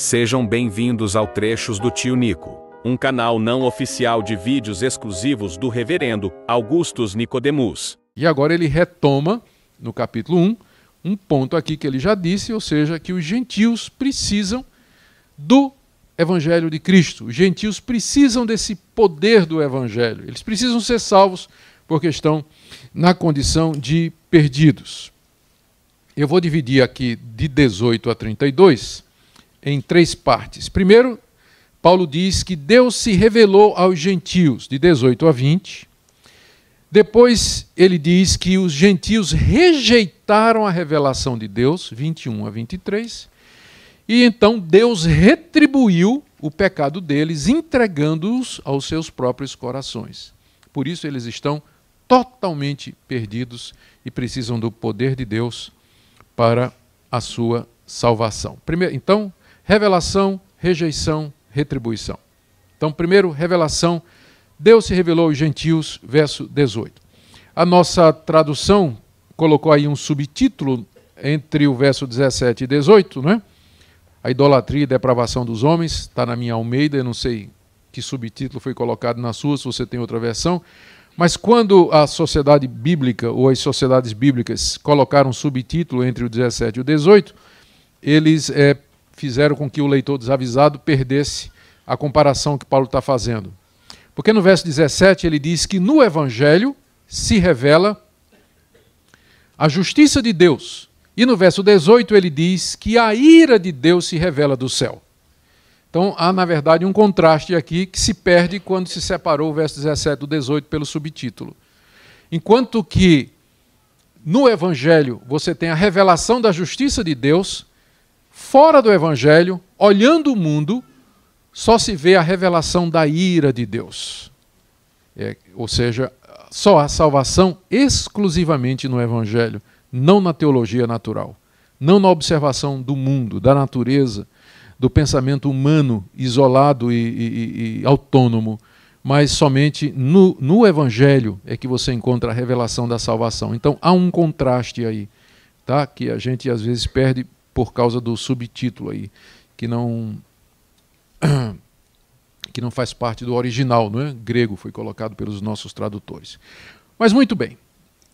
Sejam bem-vindos ao Trechos do Tio Nico, um canal não oficial de vídeos exclusivos do reverendo Augustus Nicodemus. E agora ele retoma, no capítulo 1, um ponto aqui que ele já disse, ou seja, que os gentios precisam do evangelho de Cristo. Os gentios precisam desse poder do evangelho. Eles precisam ser salvos porque estão na condição de perdidos. Eu vou dividir aqui de 18 a 32 em três partes. Primeiro, Paulo diz que Deus se revelou aos gentios, de 18 a 20. Depois, ele diz que os gentios rejeitaram a revelação de Deus, 21 a 23. E então Deus retribuiu o pecado deles, entregando-os aos seus próprios corações. Por isso, eles estão totalmente perdidos e precisam do poder de Deus para a sua salvação. Primeiro, então, Revelação, rejeição, retribuição. Então, primeiro, revelação. Deus se revelou aos gentios, verso 18. A nossa tradução colocou aí um subtítulo entre o verso 17 e 18, né? A idolatria e depravação dos homens, está na minha Almeida, eu não sei que subtítulo foi colocado na sua, se você tem outra versão. Mas quando a sociedade bíblica ou as sociedades bíblicas colocaram um subtítulo entre o 17 e o 18, eles é, fizeram com que o leitor desavisado perdesse a comparação que Paulo está fazendo. Porque no verso 17 ele diz que no Evangelho se revela a justiça de Deus. E no verso 18 ele diz que a ira de Deus se revela do céu. Então há, na verdade, um contraste aqui que se perde quando se separou o verso 17 do 18 pelo subtítulo. Enquanto que no Evangelho você tem a revelação da justiça de Deus, fora do Evangelho, olhando o mundo, só se vê a revelação da ira de Deus. É, ou seja, só a salvação exclusivamente no Evangelho, não na teologia natural, não na observação do mundo, da natureza, do pensamento humano isolado e, e, e autônomo, mas somente no, no Evangelho é que você encontra a revelação da salvação. Então há um contraste aí, tá? que a gente às vezes perde por causa do subtítulo aí, que não que não faz parte do original, não é? Grego foi colocado pelos nossos tradutores. Mas muito bem.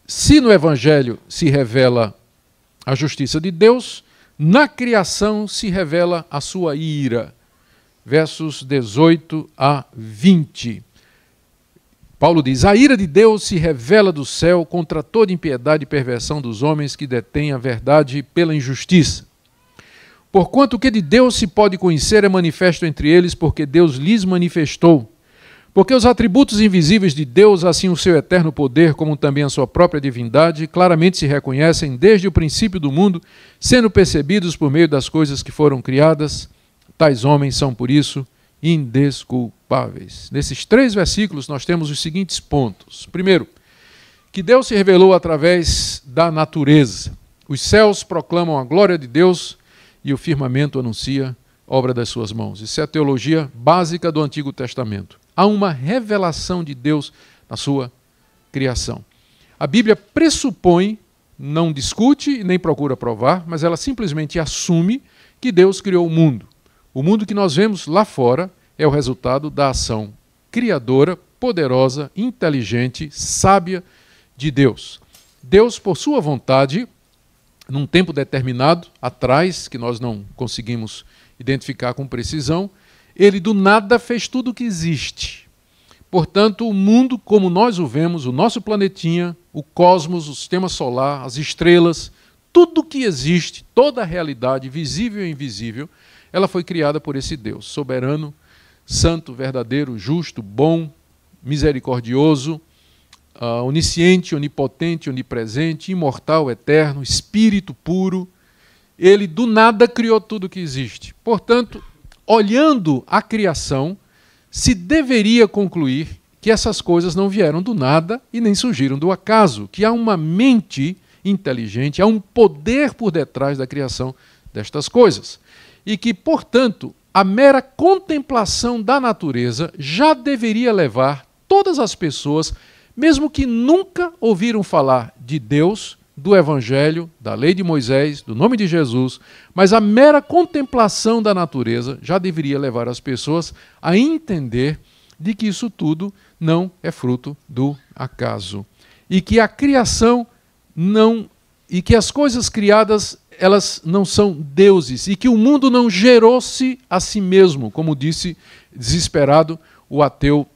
Se no evangelho se revela a justiça de Deus, na criação se revela a sua ira. Versos 18 a 20. Paulo diz: A ira de Deus se revela do céu contra toda impiedade e perversão dos homens que detêm a verdade pela injustiça. Porquanto o que de Deus se pode conhecer é manifesto entre eles, porque Deus lhes manifestou. Porque os atributos invisíveis de Deus, assim o seu eterno poder, como também a sua própria divindade, claramente se reconhecem desde o princípio do mundo, sendo percebidos por meio das coisas que foram criadas. Tais homens são, por isso, indesculpáveis. Nesses três versículos, nós temos os seguintes pontos. Primeiro, que Deus se revelou através da natureza. Os céus proclamam a glória de Deus e o firmamento anuncia obra das suas mãos. Isso é a teologia básica do Antigo Testamento. Há uma revelação de Deus na sua criação. A Bíblia pressupõe, não discute nem procura provar, mas ela simplesmente assume que Deus criou o mundo. O mundo que nós vemos lá fora é o resultado da ação criadora, poderosa, inteligente, sábia de Deus. Deus, por sua vontade, num tempo determinado, atrás, que nós não conseguimos identificar com precisão, ele do nada fez tudo o que existe. Portanto, o mundo como nós o vemos, o nosso planetinha, o cosmos, o sistema solar, as estrelas, tudo que existe, toda a realidade, visível e invisível, ela foi criada por esse Deus soberano, santo, verdadeiro, justo, bom, misericordioso, uh, onisciente, onipotente, onipresente, imortal, eterno, espírito puro. Ele do nada criou tudo que existe. Portanto, olhando a criação, se deveria concluir que essas coisas não vieram do nada e nem surgiram do acaso, que há uma mente inteligente, há um poder por detrás da criação destas coisas. E que, portanto, a mera contemplação da natureza já deveria levar todas as pessoas mesmo que nunca ouviram falar de Deus, do Evangelho, da lei de Moisés, do nome de Jesus, mas a mera contemplação da natureza já deveria levar as pessoas a entender de que isso tudo não é fruto do acaso e que a criação não e que as coisas criadas elas não são deuses e que o mundo não gerou-se a si mesmo, como disse desesperado o ateu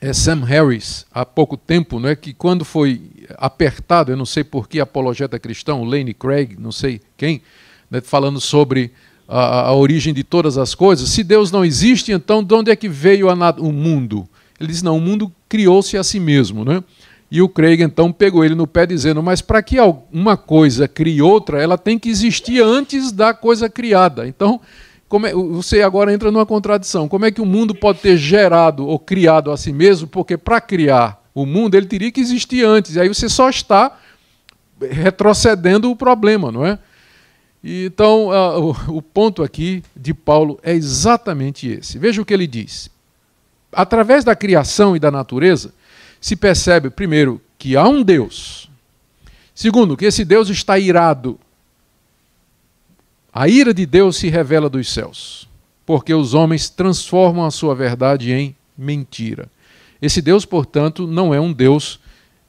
é Sam Harris há pouco tempo, não é que quando foi apertado, eu não sei por que apologeta cristão, Lane Craig, não sei quem, né, falando sobre a, a, origem de todas as coisas. Se Deus não existe, então de onde é que veio o mundo? Ele diz: não, o mundo criou-se a si mesmo, né? E o Craig então pegou ele no pé dizendo: mas para que uma coisa crie outra, ela tem que existir antes da coisa criada. Então é, você agora entra numa contradição. Como é que o mundo pode ter gerado ou criado a si mesmo? Porque para criar o mundo ele teria que existir antes. E aí você só está retrocedendo o problema, não é? Então, uh, o, o ponto aqui de Paulo é exatamente esse. Veja o que ele diz. Através da criação e da natureza, se percebe, primeiro, que há um Deus. Segundo, que esse Deus está irado. A ira de Deus se revela dos céus, porque os homens transformam a sua verdade em mentira. Esse Deus, portanto, não é um Deus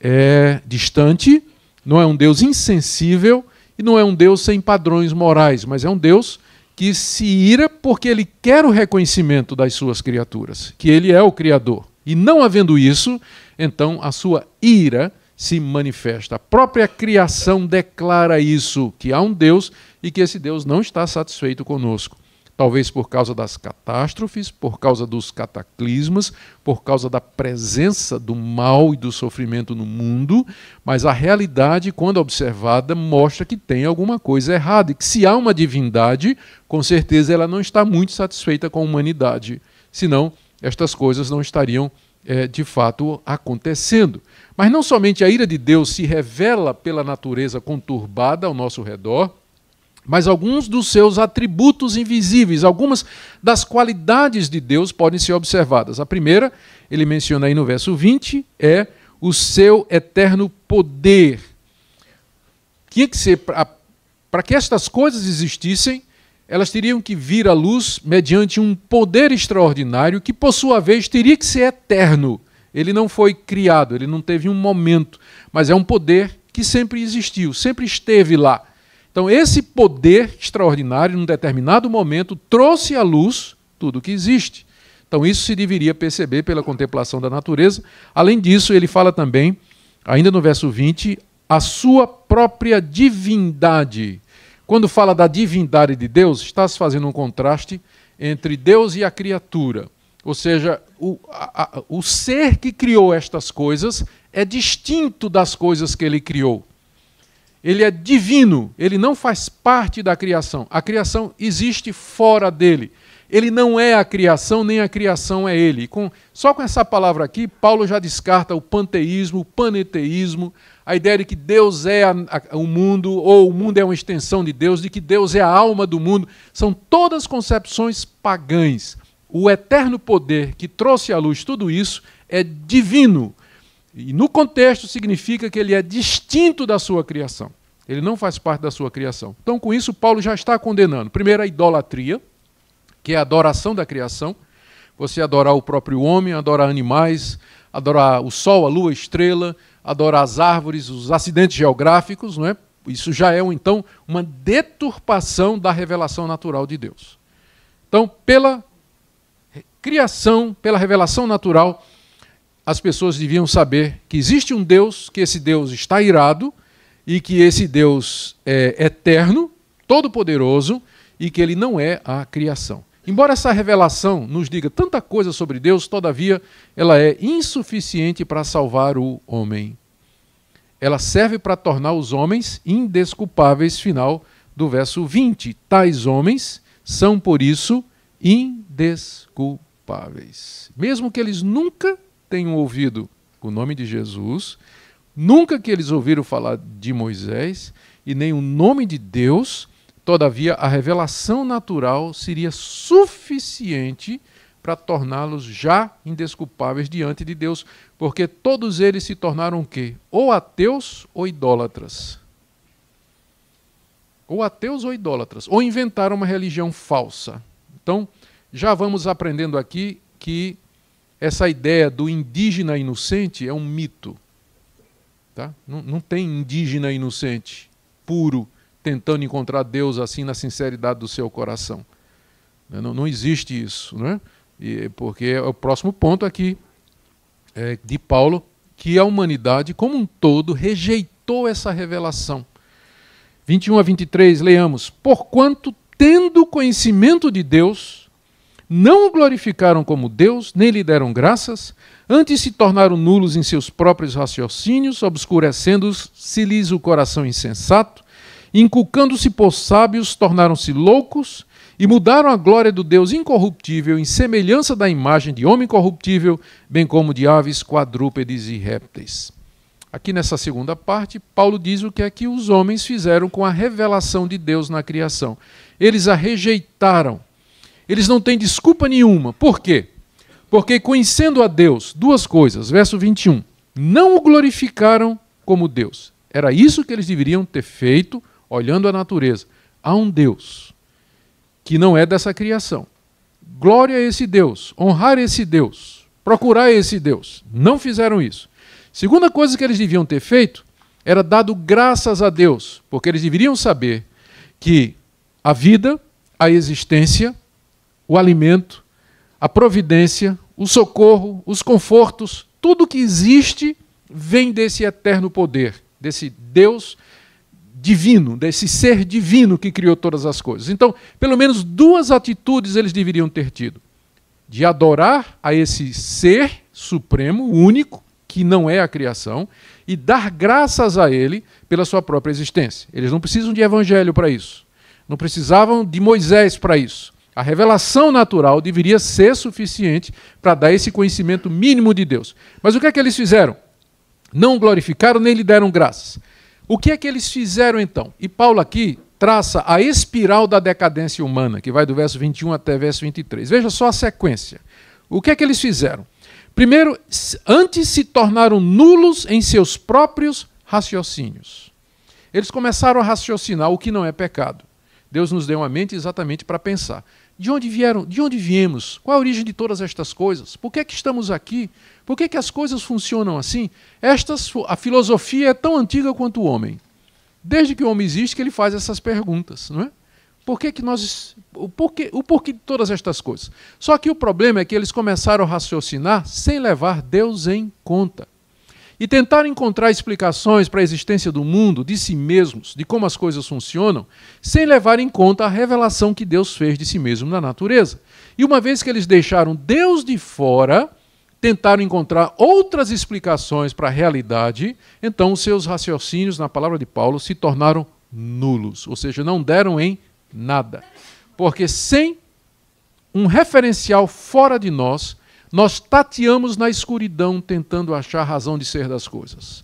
é, distante, não é um Deus insensível e não é um Deus sem padrões morais, mas é um Deus que se ira porque ele quer o reconhecimento das suas criaturas, que ele é o Criador. E não havendo isso, então a sua ira se manifesta. A própria criação declara isso, que há um Deus e que esse Deus não está satisfeito conosco. Talvez por causa das catástrofes, por causa dos cataclismas, por causa da presença do mal e do sofrimento no mundo, mas a realidade, quando observada, mostra que tem alguma coisa errada e que se há uma divindade, com certeza ela não está muito satisfeita com a humanidade. Senão, estas coisas não estariam é, de fato acontecendo. Mas não somente a ira de Deus se revela pela natureza conturbada ao nosso redor, mas alguns dos seus atributos invisíveis, algumas das qualidades de Deus podem ser observadas. A primeira, ele menciona aí no verso 20, é o seu eterno poder. Tinha que ser para que estas coisas existissem, elas teriam que vir à luz mediante um poder extraordinário que, por sua vez, teria que ser eterno. Ele não foi criado, ele não teve um momento, mas é um poder que sempre existiu, sempre esteve lá então, esse poder extraordinário, num determinado momento, trouxe à luz tudo o que existe. Então, isso se deveria perceber pela contemplação da natureza. Além disso, ele fala também, ainda no verso 20, a sua própria divindade. Quando fala da divindade de Deus, está se fazendo um contraste entre Deus e a criatura. Ou seja, o, a, a, o ser que criou estas coisas é distinto das coisas que ele criou. Ele é divino, ele não faz parte da criação. A criação existe fora dele. Ele não é a criação, nem a criação é ele. Com, só com essa palavra aqui, Paulo já descarta o panteísmo, o paneteísmo, a ideia de que Deus é a, a, o mundo, ou o mundo é uma extensão de Deus, de que Deus é a alma do mundo. São todas concepções pagãs. O eterno poder que trouxe à luz tudo isso é divino, e no contexto significa que ele é distinto da sua criação. Ele não faz parte da sua criação. Então, com isso, Paulo já está condenando. Primeiro, a idolatria, que é a adoração da criação. Você adorar o próprio homem, adorar animais, adorar o sol, a lua, a estrela, adorar as árvores, os acidentes geográficos, não é? Isso já é, então, uma deturpação da revelação natural de Deus. Então, pela criação, pela revelação natural, as pessoas deviam saber que existe um Deus, que esse Deus está irado e que esse Deus é eterno, todo-poderoso e que ele não é a criação. Embora essa revelação nos diga tanta coisa sobre Deus, todavia ela é insuficiente para salvar o homem. Ela serve para tornar os homens indesculpáveis, final do verso 20. Tais homens são, por isso, indesculpáveis. Mesmo que eles nunca tenham ouvido o nome de Jesus, nunca que eles ouviram falar de Moisés e nem o nome de Deus, todavia a revelação natural seria suficiente para torná-los já indesculpáveis diante de Deus, porque todos eles se tornaram o quê? Ou ateus ou idólatras. Ou ateus ou idólatras, ou inventaram uma religião falsa. Então, já vamos aprendendo aqui que essa ideia do indígena inocente é um mito. Tá? Não, não tem indígena inocente, puro, tentando encontrar Deus assim na sinceridade do seu coração. Né? Não, não existe isso, né? E, porque é o próximo ponto aqui é, de Paulo, que a humanidade como um todo rejeitou essa revelação. 21 a 23, leamos: Porquanto, tendo conhecimento de Deus, não o glorificaram como Deus, nem lhe deram graças, antes se tornaram nulos em seus próprios raciocínios, obscurecendo-se-lhes o coração insensato, inculcando-se por sábios, tornaram-se loucos e mudaram a glória do Deus incorruptível em semelhança da imagem de homem corruptível, bem como de aves, quadrúpedes e répteis. Aqui nessa segunda parte, Paulo diz o que é que os homens fizeram com a revelação de Deus na criação. Eles a rejeitaram eles não têm desculpa nenhuma. Por quê? Porque conhecendo a Deus, duas coisas, verso 21, não o glorificaram como Deus. Era isso que eles deveriam ter feito, olhando a natureza. Há um Deus que não é dessa criação. Glória a esse Deus, honrar esse Deus, procurar esse Deus. Não fizeram isso. Segunda coisa que eles deviam ter feito era dado graças a Deus, porque eles deveriam saber que a vida, a existência, o alimento, a providência, o socorro, os confortos, tudo que existe vem desse eterno poder, desse Deus divino, desse ser divino que criou todas as coisas. Então, pelo menos duas atitudes eles deveriam ter tido: de adorar a esse ser supremo, único, que não é a criação, e dar graças a ele pela sua própria existência. Eles não precisam de evangelho para isso. Não precisavam de Moisés para isso. A revelação natural deveria ser suficiente para dar esse conhecimento mínimo de Deus. Mas o que é que eles fizeram? Não glorificaram nem lhe deram graças. O que é que eles fizeram então? E Paulo aqui traça a espiral da decadência humana, que vai do verso 21 até verso 23. Veja só a sequência. O que é que eles fizeram? Primeiro, antes se tornaram nulos em seus próprios raciocínios. Eles começaram a raciocinar o que não é pecado. Deus nos deu uma mente exatamente para pensar. De onde vieram? De onde viemos? Qual a origem de todas estas coisas? Por que é que estamos aqui? Por que é que as coisas funcionam assim? Estas, a filosofia é tão antiga quanto o homem. Desde que o homem existe, que ele faz essas perguntas, não é? Por que, é que nós, o porquê, o porquê de todas estas coisas? Só que o problema é que eles começaram a raciocinar sem levar Deus em conta e tentar encontrar explicações para a existência do mundo, de si mesmos, de como as coisas funcionam, sem levar em conta a revelação que Deus fez de si mesmo na natureza. E uma vez que eles deixaram Deus de fora, tentaram encontrar outras explicações para a realidade, então seus raciocínios, na palavra de Paulo, se tornaram nulos, ou seja, não deram em nada. Porque sem um referencial fora de nós, nós tateamos na escuridão tentando achar a razão de ser das coisas.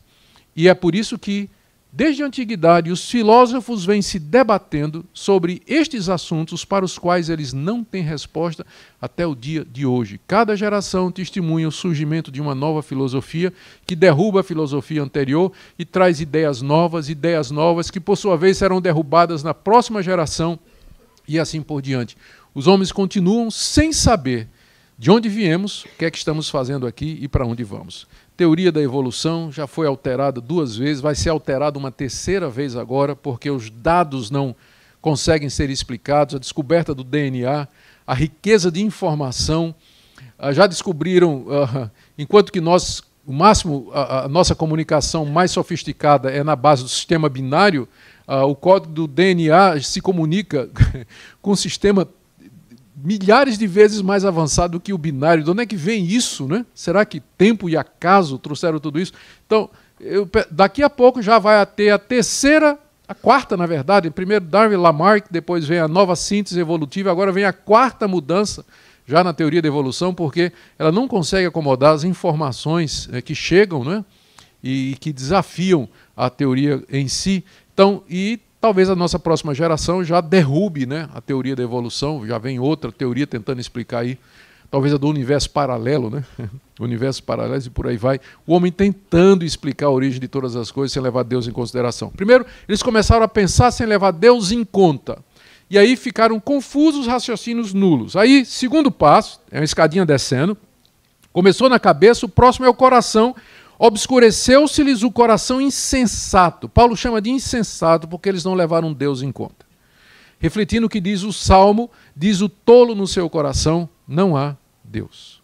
E é por isso que, desde a antiguidade, os filósofos vêm se debatendo sobre estes assuntos para os quais eles não têm resposta até o dia de hoje. Cada geração testemunha o surgimento de uma nova filosofia que derruba a filosofia anterior e traz ideias novas, ideias novas que, por sua vez, serão derrubadas na próxima geração e assim por diante. Os homens continuam sem saber de onde viemos, o que é que estamos fazendo aqui e para onde vamos. Teoria da evolução já foi alterada duas vezes, vai ser alterada uma terceira vez agora, porque os dados não conseguem ser explicados, a descoberta do DNA, a riqueza de informação, ah, já descobriram, ah, enquanto que nós, o máximo, a, nossa comunicação mais sofisticada é na base do sistema binário, ah, o código do DNA se comunica com o sistema milhares de vezes mais avançado que o binário. De onde é que vem isso, né? Será que tempo e acaso trouxeram tudo isso? Então, eu, daqui a pouco já vai ter a terceira, a quarta, na verdade. Primeiro Darwin Lamarck, depois vem a nova síntese evolutiva, agora vem a quarta mudança já na teoria da evolução, porque ela não consegue acomodar as informações é, que chegam, né? E, e que desafiam a teoria em si. Então, e Talvez a nossa próxima geração já derrube né, a teoria da evolução, já vem outra teoria tentando explicar aí, talvez a do universo paralelo, né? universo paralelo e por aí vai. O homem tentando explicar a origem de todas as coisas sem levar Deus em consideração. Primeiro, eles começaram a pensar sem levar Deus em conta. E aí ficaram confusos, raciocínios nulos. Aí, segundo passo, é uma escadinha descendo. Começou na cabeça, o próximo é o coração, Obscureceu-se-lhes o coração insensato. Paulo chama de insensato porque eles não levaram Deus em conta. Refletindo o que diz o Salmo, diz o tolo no seu coração, não há Deus.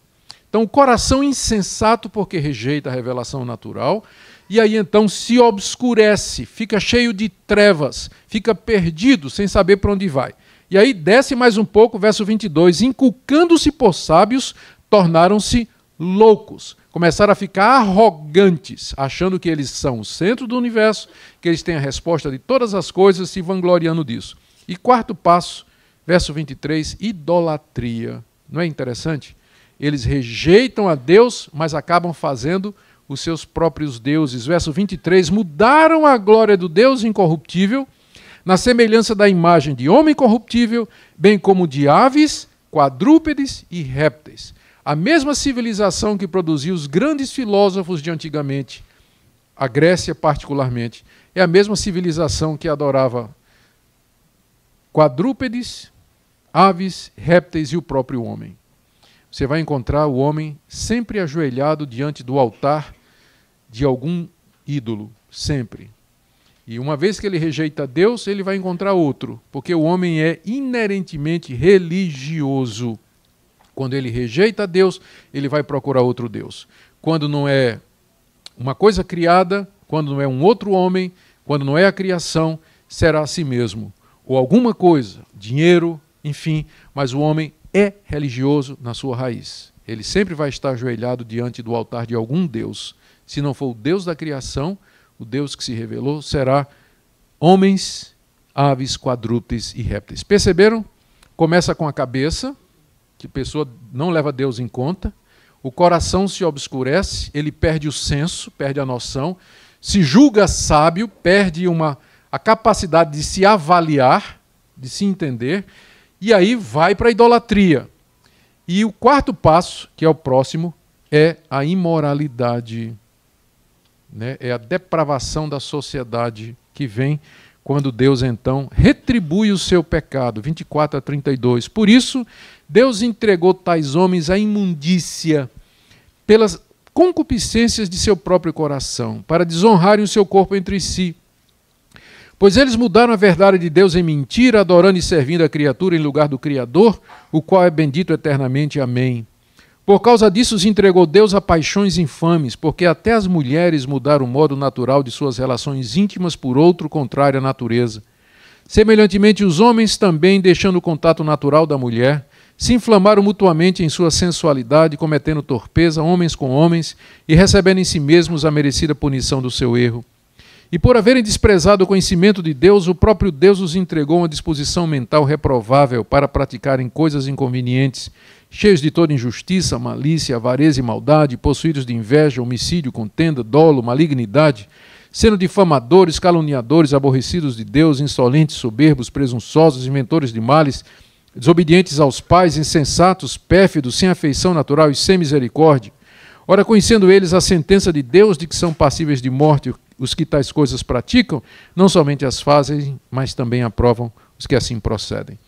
Então, o coração insensato porque rejeita a revelação natural, e aí então se obscurece, fica cheio de trevas, fica perdido, sem saber para onde vai. E aí desce mais um pouco, verso 22, inculcando-se por sábios, tornaram-se loucos começaram a ficar arrogantes, achando que eles são o centro do universo, que eles têm a resposta de todas as coisas, se vangloriando disso. E quarto passo, verso 23, idolatria. Não é interessante? Eles rejeitam a Deus, mas acabam fazendo os seus próprios deuses. Verso 23, mudaram a glória do Deus incorruptível na semelhança da imagem de homem corruptível, bem como de aves, quadrúpedes e répteis. A mesma civilização que produziu os grandes filósofos de antigamente, a Grécia particularmente, é a mesma civilização que adorava quadrúpedes, aves, répteis e o próprio homem. Você vai encontrar o homem sempre ajoelhado diante do altar de algum ídolo, sempre. E uma vez que ele rejeita Deus, ele vai encontrar outro, porque o homem é inerentemente religioso. Quando ele rejeita Deus, ele vai procurar outro Deus. Quando não é uma coisa criada, quando não é um outro homem, quando não é a criação, será a si mesmo. Ou alguma coisa, dinheiro, enfim, mas o homem é religioso na sua raiz. Ele sempre vai estar ajoelhado diante do altar de algum Deus. Se não for o Deus da criação, o Deus que se revelou será homens, aves, quadrúpedes e répteis. Perceberam? Começa com a cabeça, que a pessoa não leva Deus em conta, o coração se obscurece, ele perde o senso, perde a noção, se julga sábio, perde uma, a capacidade de se avaliar, de se entender, e aí vai para a idolatria. E o quarto passo, que é o próximo, é a imoralidade, né? é a depravação da sociedade que vem quando Deus então retribui o seu pecado. 24 a 32. Por isso, Deus entregou tais homens à imundícia pelas concupiscências de seu próprio coração, para desonrarem o seu corpo entre si. Pois eles mudaram a verdade de Deus em mentira, adorando e servindo a criatura em lugar do Criador, o qual é bendito eternamente. Amém. Por causa disso os entregou Deus a paixões infames, porque até as mulheres mudaram o modo natural de suas relações íntimas por outro contrário à natureza. Semelhantemente, os homens também, deixando o contato natural da mulher, se inflamaram mutuamente em sua sensualidade, cometendo torpeza homens com homens e recebendo em si mesmos a merecida punição do seu erro. E por haverem desprezado o conhecimento de Deus, o próprio Deus os entregou uma disposição mental reprovável para praticarem coisas inconvenientes, cheios de toda injustiça, malícia, avareza e maldade, possuídos de inveja, homicídio, contenda, dolo, malignidade, sendo difamadores, caluniadores, aborrecidos de Deus, insolentes, soberbos, presunçosos, inventores de males, desobedientes aos pais, insensatos, pérfidos, sem afeição natural e sem misericórdia. Ora, conhecendo eles a sentença de Deus de que são passíveis de morte os que tais coisas praticam, não somente as fazem, mas também aprovam os que assim procedem.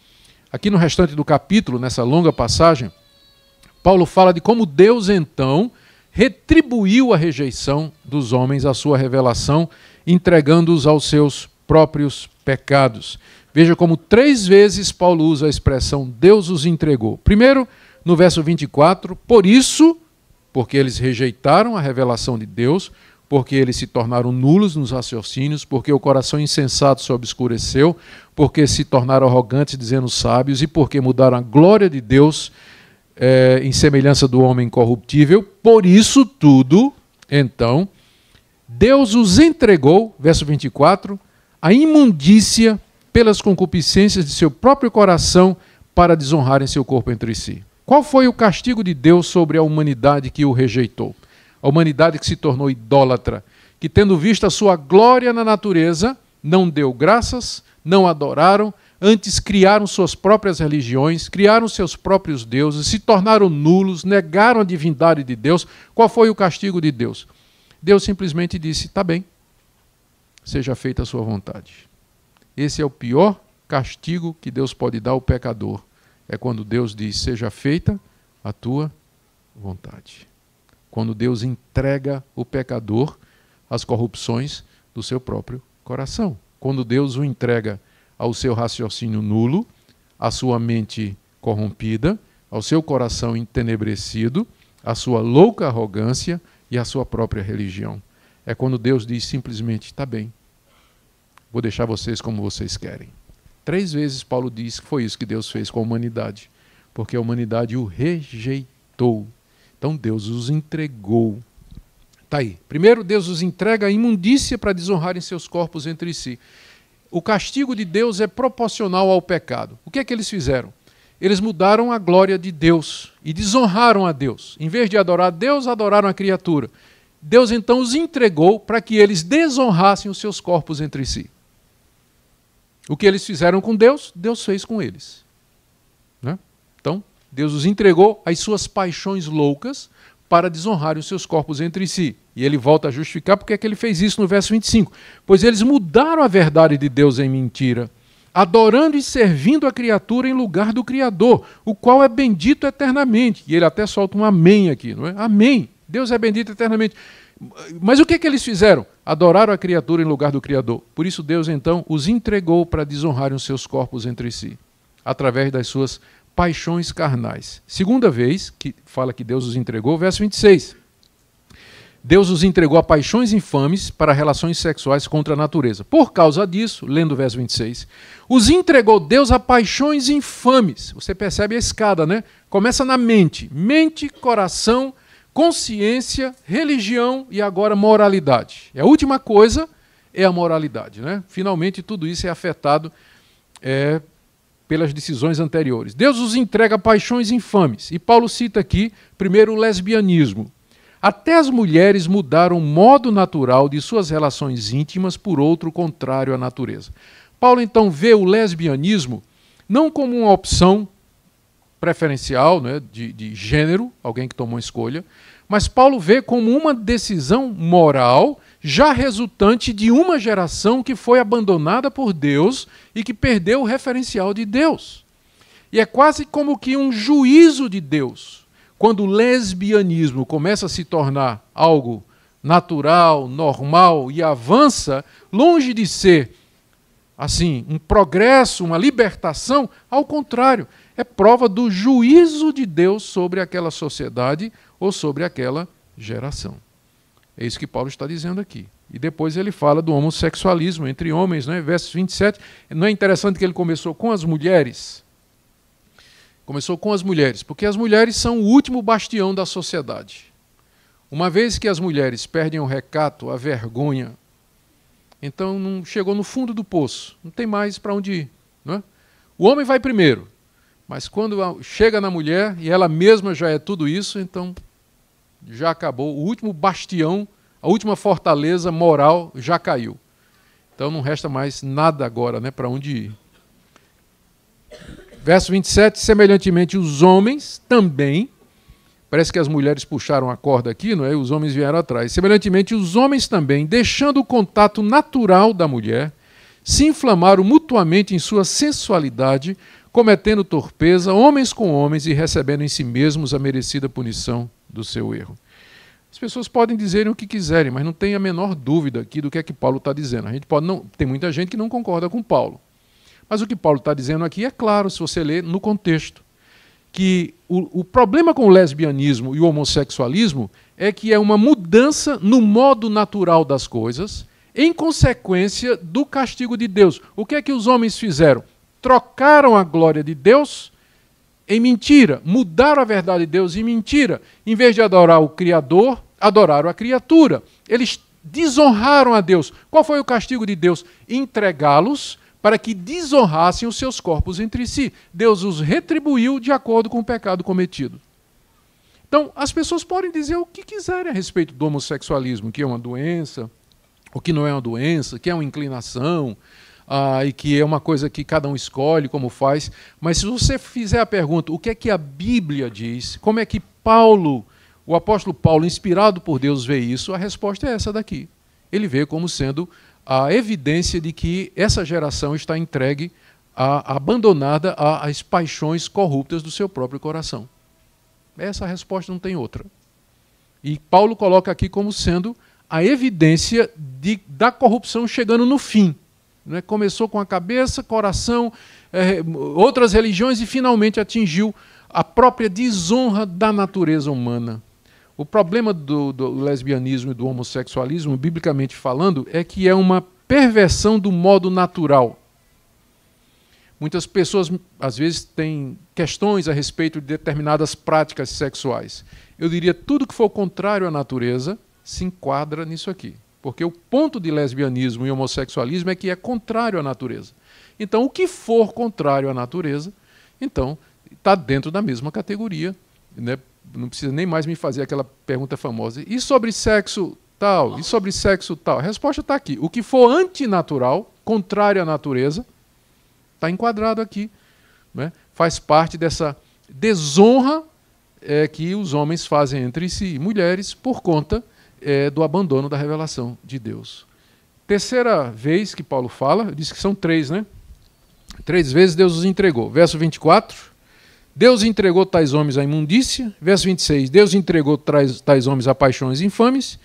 Aqui no restante do capítulo, nessa longa passagem, Paulo fala de como Deus então retribuiu a rejeição dos homens à sua revelação, entregando-os aos seus próprios pecados. Veja como três vezes Paulo usa a expressão Deus os entregou. Primeiro, no verso 24, por isso, porque eles rejeitaram a revelação de Deus, porque eles se tornaram nulos nos raciocínios, porque o coração insensato se obscureceu, porque se tornaram arrogantes, dizendo sábios, e porque mudaram a glória de Deus é, em semelhança do homem corruptível. Por isso tudo, então, Deus os entregou, verso 24, a imundícia pelas concupiscências de seu próprio coração para desonrarem seu corpo entre si. Qual foi o castigo de Deus sobre a humanidade que o rejeitou? A humanidade que se tornou idólatra, que tendo visto a sua glória na natureza, não deu graças, não adoraram, antes criaram suas próprias religiões, criaram seus próprios deuses, se tornaram nulos, negaram a divindade de Deus. Qual foi o castigo de Deus? Deus simplesmente disse: está bem. Seja feita a sua vontade." Esse é o pior castigo que Deus pode dar ao pecador. É quando Deus diz: seja feita a tua vontade. Quando Deus entrega o pecador às corrupções do seu próprio coração. Quando Deus o entrega ao seu raciocínio nulo, à sua mente corrompida, ao seu coração entenebrecido, à sua louca arrogância e à sua própria religião. É quando Deus diz simplesmente: está bem, Vou deixar vocês como vocês querem. Três vezes Paulo diz que foi isso que Deus fez com a humanidade, porque a humanidade o rejeitou. Então Deus os entregou. Tá aí. Primeiro Deus os entrega a imundícia para desonrarem seus corpos entre si. O castigo de Deus é proporcional ao pecado. O que é que eles fizeram? Eles mudaram a glória de Deus e desonraram a Deus. Em vez de adorar a Deus, adoraram a criatura. Deus então os entregou para que eles desonrassem os seus corpos entre si. O que eles fizeram com Deus, Deus fez com eles. Né? Então, Deus os entregou às suas paixões loucas para desonrarem os seus corpos entre si. E ele volta a justificar porque é que ele fez isso no verso 25. Pois eles mudaram a verdade de Deus em mentira, adorando e servindo a criatura em lugar do Criador, o qual é bendito eternamente. E ele até solta um amém aqui, não é? Amém. Deus é bendito eternamente. Mas o que, é que eles fizeram? Adoraram a criatura em lugar do Criador. Por isso, Deus então os entregou para desonrarem os seus corpos entre si, através das suas paixões carnais. Segunda vez que fala que Deus os entregou, verso 26. Deus os entregou a paixões infames para relações sexuais contra a natureza. Por causa disso, lendo o verso 26, os entregou Deus a paixões infames. Você percebe a escada, né? Começa na mente, mente, coração, consciência, religião e agora moralidade. E é a última coisa é a moralidade. Né? Finalmente, tudo isso é afetado é, pelas decisões anteriores. Deus os entrega paixões infames. E Paulo cita aqui, primeiro, o lesbianismo. Até as mulheres mudaram o modo natural de suas relações íntimas por outro contrário à natureza. Paulo então vê o lesbianismo não como uma opção preferencial né, de, de gênero, alguém que tomou escolha, mas Paulo vê como uma decisão moral já resultante de uma geração que foi abandonada por Deus e que perdeu o referencial de Deus. E é quase como que um juízo de Deus. Quando o lesbianismo começa a se tornar algo natural, normal e avança, longe de ser assim, um progresso, uma libertação, ao contrário, é prova do juízo de Deus sobre aquela sociedade ou sobre aquela geração. É isso que Paulo está dizendo aqui. E depois ele fala do homossexualismo entre homens, né? verso 27. Não é interessante que ele começou com as mulheres? Começou com as mulheres, porque as mulheres são o último bastião da sociedade. Uma vez que as mulheres perdem o recato, a vergonha, então não chegou no fundo do poço, não tem mais para onde ir. Não é? O homem vai primeiro, mas quando chega na mulher e ela mesma já é tudo isso, então já acabou. O último bastião, a última fortaleza moral já caiu. Então não resta mais nada agora né, para onde ir. Verso 27, semelhantemente, os homens também. Parece que as mulheres puxaram a corda aqui, não é? Os homens vieram atrás. Semelhantemente, os homens também, deixando o contato natural da mulher, se inflamaram mutuamente em sua sensualidade, cometendo torpeza, homens com homens, e recebendo em si mesmos a merecida punição do seu erro. As pessoas podem dizerem o que quiserem, mas não tem a menor dúvida aqui do que é que Paulo está dizendo. A gente pode não, tem muita gente que não concorda com Paulo. Mas o que Paulo está dizendo aqui é claro, se você ler no contexto, que o, o problema com o lesbianismo e o homossexualismo é que é uma mudança no modo natural das coisas, em consequência do castigo de Deus. O que é que os homens fizeram? trocaram a glória de Deus em mentira, mudaram a verdade de Deus em mentira. Em vez de adorar o Criador, adoraram a criatura. Eles desonraram a Deus. Qual foi o castigo de Deus? Entregá-los para que desonrassem os seus corpos entre si. Deus os retribuiu de acordo com o pecado cometido. Então, as pessoas podem dizer o que quiserem a respeito do homossexualismo, que é uma doença, o que não é uma doença, que é uma inclinação, ah, e que é uma coisa que cada um escolhe como faz. Mas se você fizer a pergunta, o que é que a Bíblia diz? Como é que Paulo, o apóstolo Paulo, inspirado por Deus, vê isso? A resposta é essa daqui. Ele vê como sendo a evidência de que essa geração está entregue, a, abandonada às paixões corruptas do seu próprio coração. Essa resposta não tem outra. E Paulo coloca aqui como sendo a evidência de, da corrupção chegando no fim. Né? Começou com a cabeça, coração, é, outras religiões e finalmente atingiu a própria desonra da natureza humana. O problema do, do lesbianismo e do homossexualismo, biblicamente falando, é que é uma perversão do modo natural. Muitas pessoas, às vezes, têm questões a respeito de determinadas práticas sexuais. Eu diria: tudo que for contrário à natureza se enquadra nisso aqui. Porque o ponto de lesbianismo e homossexualismo é que é contrário à natureza. Então, o que for contrário à natureza, então, está dentro da mesma categoria. Né? Não precisa nem mais me fazer aquela pergunta famosa. E sobre sexo tal? E sobre sexo tal? A resposta está aqui. O que for antinatural, contrário à natureza, está enquadrado aqui. Né? Faz parte dessa desonra é, que os homens fazem entre si e mulheres por conta é, do abandono da revelação de Deus. Terceira vez que Paulo fala, diz que são três, né? Três vezes Deus os entregou. Verso 24. Deus entregou tais homens à imundícia. Verso 26. Deus entregou tais homens a paixões infames.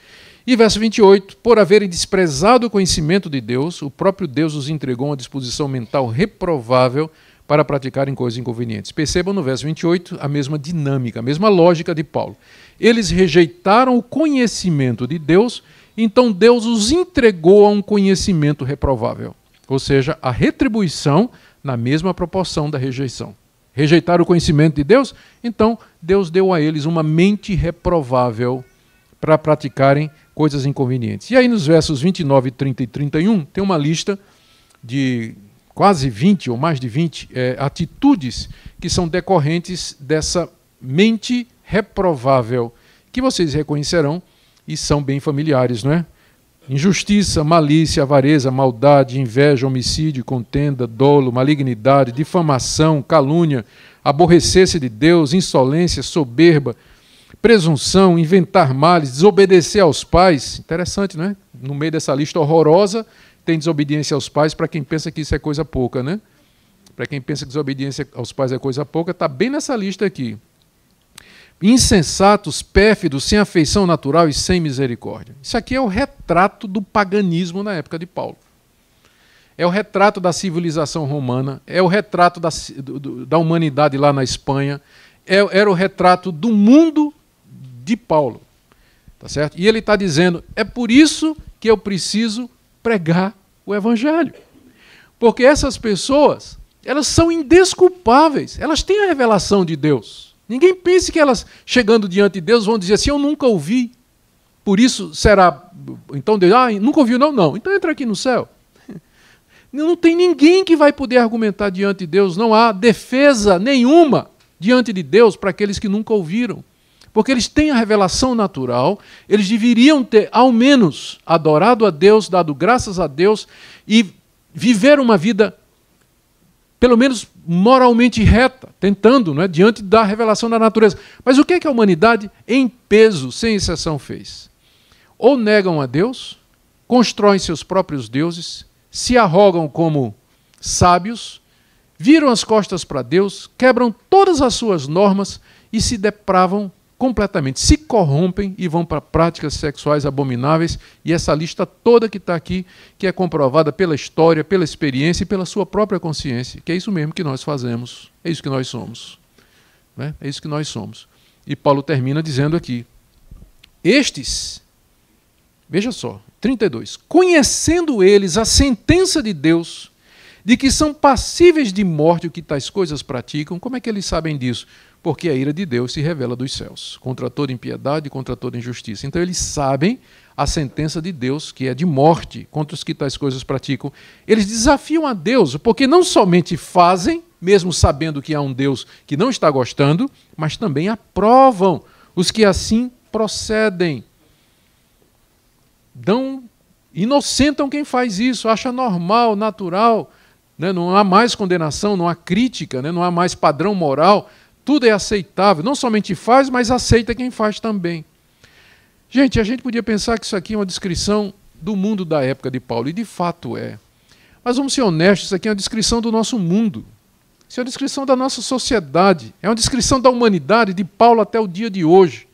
E verso 28, por haverem desprezado o conhecimento de Deus, o próprio Deus os entregou a uma disposição mental reprovável para praticarem coisas inconvenientes. Percebam no verso 28 a mesma dinâmica, a mesma lógica de Paulo. Eles rejeitaram o conhecimento de Deus, então Deus os entregou a um conhecimento reprovável, ou seja, a retribuição na mesma proporção da rejeição. Rejeitaram o conhecimento de Deus, então Deus deu a eles uma mente reprovável para praticarem coisas inconvenientes. E aí nos versos 29, 30 e 31 tem uma lista de quase 20 ou mais de 20 é, atitudes que são decorrentes dessa mente reprovável, que vocês reconhecerão e são bem familiares, não é? Injustiça, malícia, avareza, maldade, inveja, homicídio, contenda, dolo, malignidade, difamação, calúnia, aborrecer-se de Deus, insolência, soberba, presunção, inventar males, desobedecer aos pais. Interessante, não é? No meio dessa lista horrorosa, tem desobediência aos pais para quem pensa que isso é coisa pouca, né? Para quem pensa que desobediência aos pais é coisa pouca, está bem nessa lista aqui. Insensatos, pérfidos, sem afeição natural e sem misericórdia. Isso aqui é o retrato do paganismo na época de Paulo é o retrato da civilização romana, é o retrato da, da humanidade lá na Espanha, é, era o retrato do mundo de Paulo. Tá certo? E ele está dizendo: é por isso que eu preciso pregar o evangelho. Porque essas pessoas, elas são indesculpáveis, elas têm a revelação de Deus. Ninguém pense que elas, chegando diante de Deus, vão dizer assim: Eu nunca ouvi. Por isso será. Então, Deus, ah, nunca ouviu, não, não. Então entra aqui no céu. Não tem ninguém que vai poder argumentar diante de Deus, não há defesa nenhuma diante de Deus para aqueles que nunca ouviram. Porque eles têm a revelação natural, eles deveriam ter, ao menos, adorado a Deus, dado graças a Deus e viver uma vida, pelo menos moralmente reta, tentando, é, diante da revelação da natureza. Mas o que, é que a humanidade, em peso, sem exceção, fez? Ou negam a Deus, constroem seus próprios deuses, se arrogam como sábios, viram as costas para Deus, quebram todas as suas normas e se depravam completamente, se corrompem e vão para práticas sexuais abomináveis. E essa lista toda que está aqui, que é comprovada pela história, pela experiência e pela sua própria consciência, que é isso mesmo que nós fazemos, é isso que nós somos. Né? É isso que nós somos. E Paulo termina dizendo aqui: estes, veja só, 32, conhecendo eles a sentença de Deus, de que são passíveis de morte o que tais coisas praticam, como é que eles sabem disso? porque a ira de Deus se revela dos céus, contra toda impiedade e contra toda injustiça. Então eles sabem a sentença de Deus, que é de morte contra os que tais coisas praticam. Eles desafiam a Deus, porque não somente fazem, mesmo sabendo que há um Deus que não está gostando, mas também aprovam os que assim procedem. Dão, inocentam quem faz isso, acha normal, natural. Né? Não há mais condenação, não há crítica, né? não há mais padrão moral tudo é aceitável. Não somente faz, mas aceita quem faz também. Gente, a gente podia pensar que isso aqui é uma descrição do mundo da época de Paulo, e de fato é. Mas vamos ser honestos, isso aqui é uma descrição do nosso mundo. Isso é uma descrição da nossa sociedade, é uma descrição da humanidade de Paulo até o dia de hoje.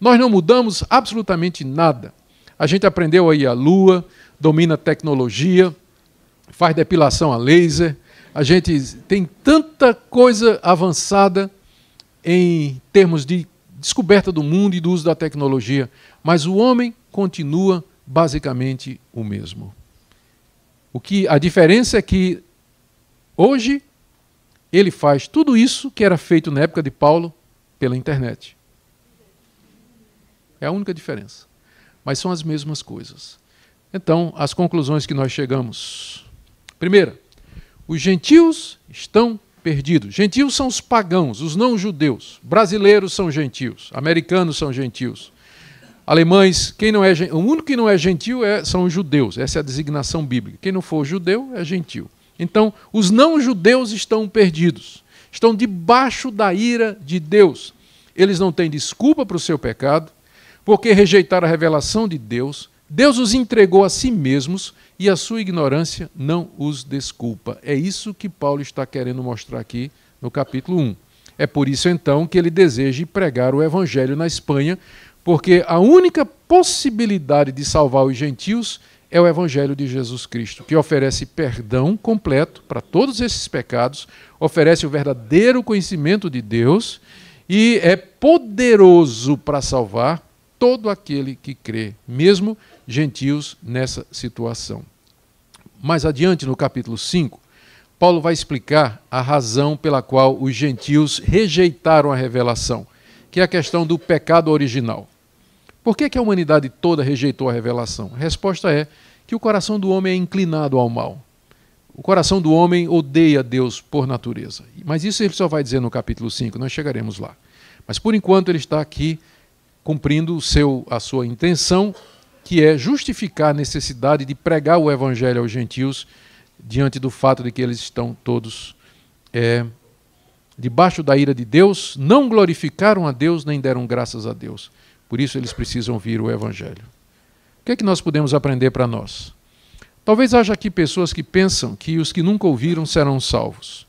Nós não mudamos absolutamente nada. A gente aprendeu aí a lua, domina a tecnologia, faz depilação a laser, a gente tem tanta coisa avançada em termos de descoberta do mundo e do uso da tecnologia, mas o homem continua basicamente o mesmo. O que a diferença é que hoje ele faz tudo isso que era feito na época de Paulo pela internet. É a única diferença. Mas são as mesmas coisas. Então, as conclusões que nós chegamos. Primeira, os gentios estão perdidos. Gentios são os pagãos, os não-judeus. Brasileiros são gentios, americanos são gentios. Alemães, quem não é, o único que não é gentio é, são os judeus. Essa é a designação bíblica. Quem não for judeu é gentio. Então, os não-judeus estão perdidos. Estão debaixo da ira de Deus. Eles não têm desculpa para o seu pecado, porque rejeitaram a revelação de Deus. Deus os entregou a si mesmos e a sua ignorância não os desculpa. É isso que Paulo está querendo mostrar aqui no capítulo 1. É por isso então que ele deseja pregar o evangelho na Espanha, porque a única possibilidade de salvar os gentios é o evangelho de Jesus Cristo, que oferece perdão completo para todos esses pecados, oferece o verdadeiro conhecimento de Deus e é poderoso para salvar todo aquele que crê, mesmo gentios nessa situação. Mais adiante, no capítulo 5, Paulo vai explicar a razão pela qual os gentios rejeitaram a revelação, que é a questão do pecado original. Por que, a humanidade toda rejeitou a revelação? A resposta é que o coração do homem é inclinado ao mal. O coração do homem odeia Deus por natureza. Mas isso ele só vai dizer no capítulo 5, nós chegaremos lá. Mas por enquanto ele está aqui cumprindo seu, a sua intenção que é justificar a necessidade de pregar o evangelho aos gentios diante do fato de que eles estão todos é, debaixo da ira de Deus, não glorificaram a Deus nem deram graças a Deus. Por isso eles precisam vir o evangelho. O que é que nós podemos aprender para nós? Talvez haja aqui pessoas que pensam que os que nunca ouviram serão salvos.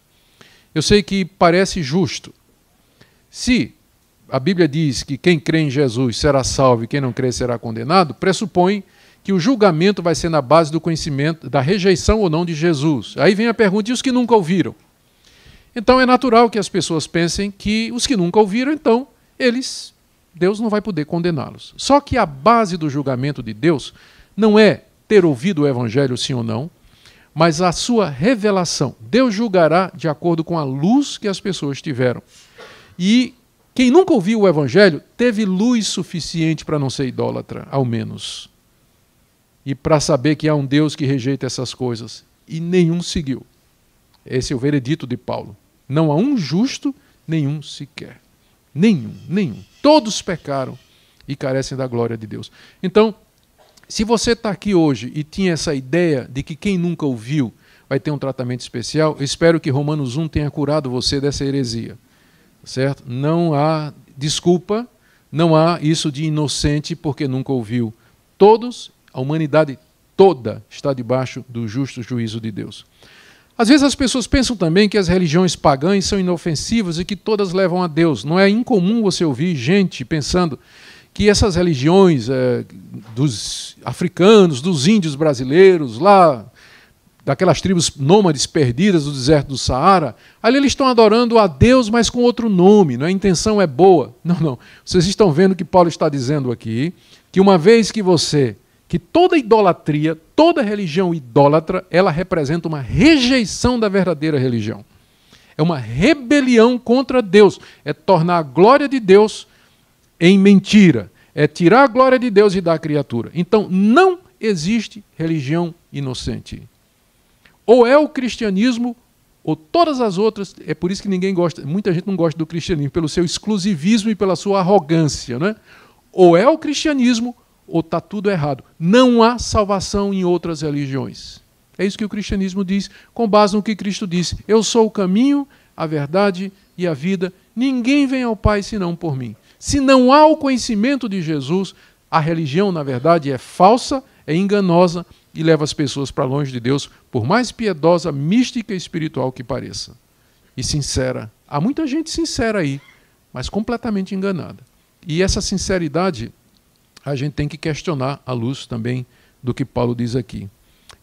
Eu sei que parece justo. Se a Bíblia diz que quem crê em Jesus será salvo e quem não crê será condenado, pressupõe que o julgamento vai ser na base do conhecimento da rejeição ou não de Jesus. Aí vem a pergunta: e os que nunca ouviram? Então é natural que as pessoas pensem que os que nunca ouviram, então, eles, Deus não vai poder condená-los. Só que a base do julgamento de Deus não é ter ouvido o evangelho sim ou não, mas a sua revelação. Deus julgará de acordo com a luz que as pessoas tiveram. E quem nunca ouviu o Evangelho teve luz suficiente para não ser idólatra, ao menos. E para saber que há um Deus que rejeita essas coisas. E nenhum seguiu. Esse é o veredito de Paulo. Não há um justo, nenhum sequer. Nenhum, nenhum. Todos pecaram e carecem da glória de Deus. Então, se você está aqui hoje e tinha essa ideia de que quem nunca ouviu vai ter um tratamento especial, espero que Romanos 1 tenha curado você dessa heresia certo? Não há desculpa, não há isso de inocente porque nunca ouviu. Todos, a humanidade toda está debaixo do justo juízo de Deus. Às vezes as pessoas pensam também que as religiões pagãs são inofensivas e que todas levam a Deus. Não é incomum você ouvir gente pensando que essas religiões é, dos africanos, dos índios brasileiros, lá daquelas tribos nômades perdidas do deserto do Saara, ali eles estão adorando a Deus, mas com outro nome, não é? a intenção é boa. Não, não. Vocês estão vendo que Paulo está dizendo aqui que uma vez que você, que toda idolatria, toda religião idólatra, ela representa uma rejeição da verdadeira religião. É uma rebelião contra Deus, é tornar a glória de Deus em mentira, é tirar a glória de Deus e dar à criatura. Então, não existe religião inocente. Ou é o cristianismo ou todas as outras. É por isso que ninguém gosta, muita gente não gosta do cristianismo, pelo seu exclusivismo e pela sua arrogância. Né? Ou é o cristianismo, ou está tudo errado. Não há salvação em outras religiões. É isso que o cristianismo diz, com base no que Cristo disse: Eu sou o caminho, a verdade e a vida. Ninguém vem ao Pai senão por mim. Se não há o conhecimento de Jesus, a religião, na verdade, é falsa, é enganosa, e leva as pessoas para longe de Deus, por mais piedosa, mística e espiritual que pareça. E sincera. Há muita gente sincera aí, mas completamente enganada. E essa sinceridade a gente tem que questionar à luz também do que Paulo diz aqui.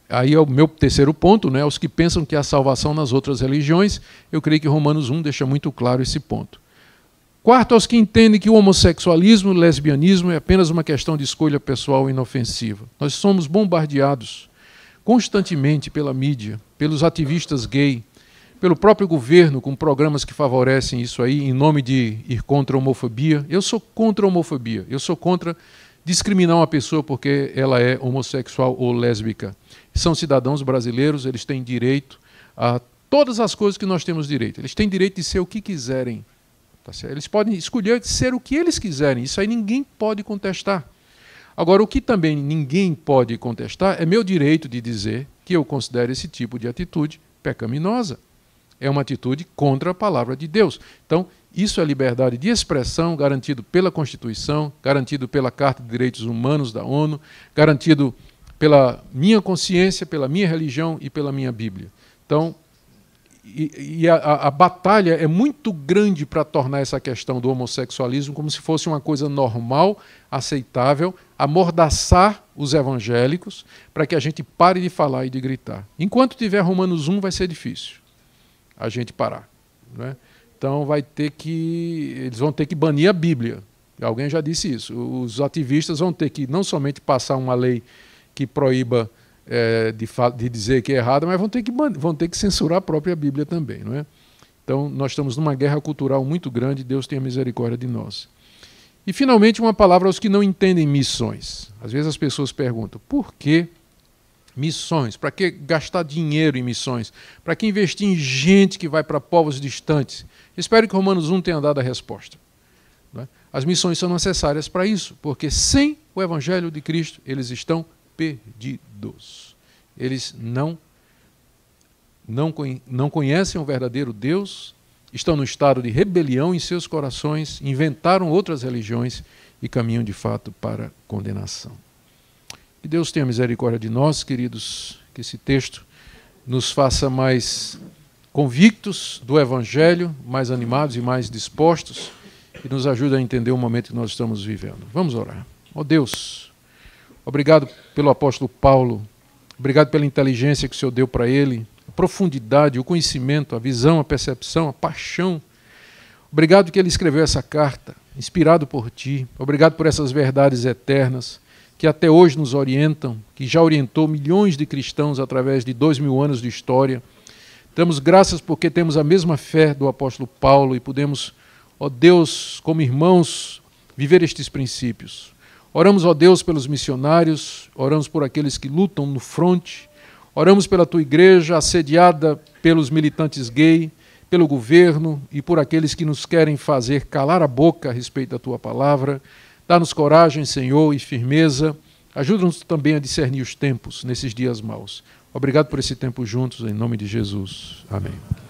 Aí é o meu terceiro ponto, né? Os que pensam que há salvação nas outras religiões, eu creio que Romanos 1 deixa muito claro esse ponto. Quarto, aos que entendem que o homossexualismo, o lesbianismo é apenas uma questão de escolha pessoal inofensiva. Nós somos bombardeados constantemente pela mídia, pelos ativistas gay, pelo próprio governo com programas que favorecem isso aí em nome de ir contra a homofobia. Eu sou contra a homofobia. Eu sou contra discriminar uma pessoa porque ela é homossexual ou lésbica. São cidadãos brasileiros, eles têm direito a todas as coisas que nós temos direito. Eles têm direito de ser o que quiserem. Tá eles podem escolher ser o que eles quiserem, isso aí ninguém pode contestar. Agora, o que também ninguém pode contestar é meu direito de dizer que eu considero esse tipo de atitude pecaminosa. É uma atitude contra a palavra de Deus. Então, isso é liberdade de expressão garantido pela Constituição, garantido pela Carta de Direitos Humanos da ONU, garantido pela minha consciência, pela minha religião e pela minha Bíblia. Então, e, a, a, batalha é muito grande para tornar essa questão do homossexualismo como se fosse uma coisa normal, aceitável, amordaçar os evangélicos para que a gente pare de falar e de gritar. Enquanto tiver Romanos 1, vai ser difícil a gente parar. Né? Então vai ter que. Eles vão ter que banir a Bíblia. Alguém já disse isso. Os ativistas vão ter que não somente passar uma lei que proíba é, de, de, dizer que é errada, mas vão ter, que, vão ter que censurar a própria Bíblia também, não é? Então, nós estamos numa guerra cultural muito grande, Deus tenha misericórdia de nós. E, finalmente, uma palavra aos que não entendem missões. Às vezes as pessoas perguntam, por que missões? Para que gastar dinheiro em missões? Para que investir em gente que vai para povos distantes? Espero que Romanos 1 tenha dado a resposta. É? As missões são necessárias para isso, porque sem o Evangelho de Cristo eles estão perdidos. Eles não, não, não conhecem o verdadeiro Deus, estão no estado de rebelião em seus corações, inventaram outras religiões e caminham de fato para condenação. Que Deus tenha misericórdia de nós, queridos, que esse texto nos faça mais convictos do Evangelho, mais animados e mais dispostos, e nos ajude a entender o momento que nós estamos vivendo. Vamos orar. Ó oh Deus, Obrigado pelo apóstolo Paulo. Obrigado pela inteligência que o Senhor deu para ele, a profundidade, o conhecimento, a visão, a percepção, a paixão. Obrigado que ele escreveu essa carta, inspirado por ti. Obrigado por essas verdades eternas que até hoje nos orientam, que já orientou milhões de cristãos através de dois mil anos de história. Damos graças porque temos a mesma fé do apóstolo Paulo e podemos, ó Deus, como irmãos, viver estes princípios. Oramos, ó Deus, pelos missionários, oramos por aqueles que lutam no fronte, oramos pela tua igreja assediada pelos militantes gay, pelo governo e por aqueles que nos querem fazer calar a boca a respeito da tua palavra. Dá-nos coragem, Senhor, e firmeza. Ajuda-nos também a discernir os tempos nesses dias maus. Obrigado por esse tempo juntos, em nome de Jesus. Amém.